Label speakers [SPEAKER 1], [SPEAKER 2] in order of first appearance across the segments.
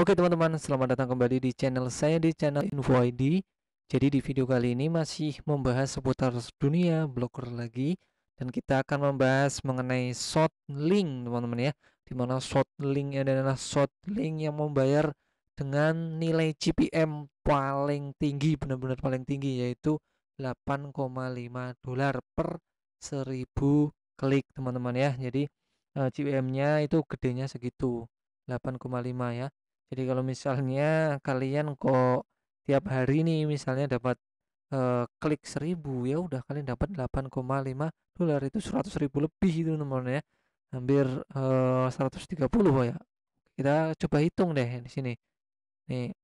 [SPEAKER 1] Oke teman-teman, selamat datang kembali di channel saya di channel Info ID. Jadi di video kali ini masih membahas seputar dunia blogger lagi dan kita akan membahas mengenai short link teman-teman ya. Dimana short link adalah short link yang membayar dengan nilai CPM paling tinggi, benar-benar paling tinggi yaitu 8,5 dolar per 1000 klik teman-teman ya. Jadi CPM-nya eh, itu gedenya segitu 8,5 ya jadi kalau misalnya kalian kok tiap hari nih misalnya dapat klik 1000 ya udah kalian dapat 8,5 dolar itu 100 ribu lebih itu nomornya hampir 130 130 ya kita coba hitung deh di sini nih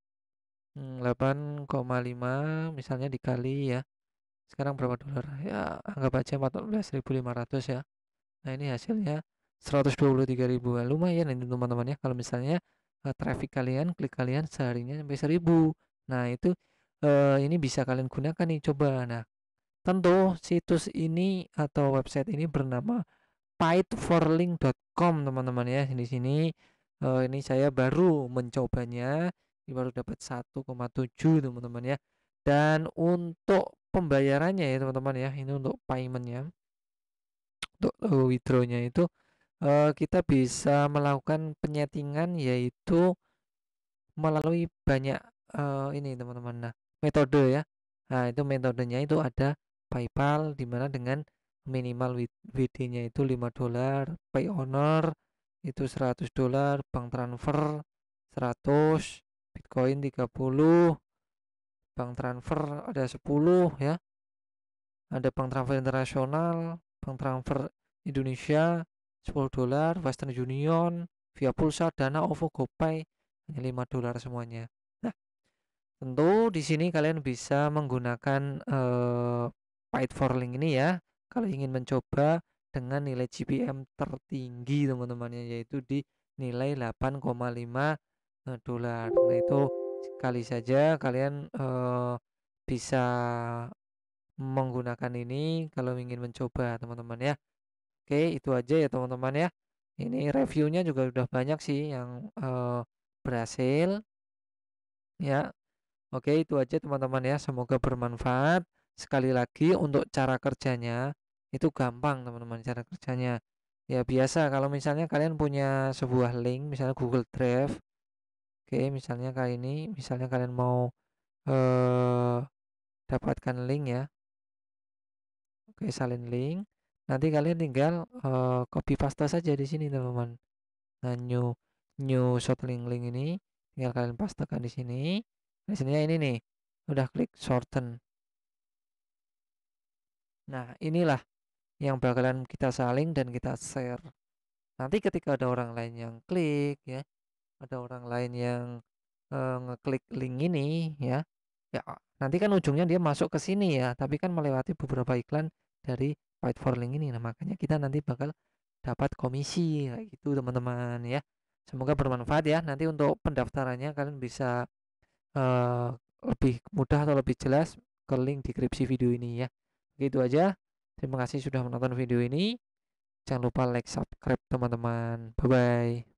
[SPEAKER 1] 8,5 hmm, misalnya dikali ya sekarang berapa dolar ya anggap aja 14.500 ya nah ini hasilnya 123.000 lumayan ini teman-teman ya kalau misalnya traffic kalian, klik kalian seharinya sampai 1000. Nah, itu eh, ini bisa kalian gunakan nih coba. Nah, tentu situs ini atau website ini bernama paidforlink.com teman-teman ya. Di sini eh, ini saya baru mencobanya, ini baru dapat 1,7 teman-teman ya. Dan untuk pembayarannya ya teman-teman ya, ini untuk paymentnya untuk eh, withdrawnya itu Eh, kita bisa melakukan penyetingan yaitu melalui banyak, uh, ini teman-teman, nah metode ya. Nah itu metodenya itu ada PayPal dimana dengan minimal WD-nya itu $5, pay-owner itu $100, bank transfer 100, Bitcoin 30, bank transfer ada 10 ya, ada bank transfer internasional, bank transfer Indonesia 10 dolar, Western Union, Via Pulsa, Dana, OVO, GoPay hanya 5 dolar semuanya. Nah, tentu di sini kalian bisa menggunakan eh, paid for link ini ya kalau ingin mencoba dengan nilai GPM tertinggi teman-temannya yaitu di nilai 8,5 eh, dolar. Nah, itu sekali saja kalian eh, bisa menggunakan ini kalau ingin mencoba teman-teman ya. Oke, itu aja ya teman-teman ya. Ini reviewnya juga udah banyak sih yang uh, berhasil. Ya. Oke, itu aja teman-teman ya. Semoga bermanfaat. Sekali lagi untuk cara kerjanya itu gampang teman-teman cara kerjanya. Ya biasa kalau misalnya kalian punya sebuah link misalnya Google Drive. Oke, misalnya kali ini misalnya kalian mau eh dapatkan link ya. Oke, salin link nanti kalian tinggal uh, copy paste saja di sini teman-teman nah new new short link link ini tinggal kalian pastekan di sini di sini ini nih udah klik shorten nah inilah yang bakalan kita saling dan kita share nanti ketika ada orang lain yang klik ya ada orang lain yang uh, ngeklik link ini ya ya nanti kan ujungnya dia masuk ke sini ya tapi kan melewati beberapa iklan dari white for link ini nah makanya kita nanti bakal dapat komisi kayak gitu teman-teman ya semoga bermanfaat ya nanti untuk pendaftarannya kalian bisa uh, lebih mudah atau lebih jelas ke link deskripsi video ini ya gitu aja terima kasih sudah menonton video ini jangan lupa like subscribe teman-teman bye bye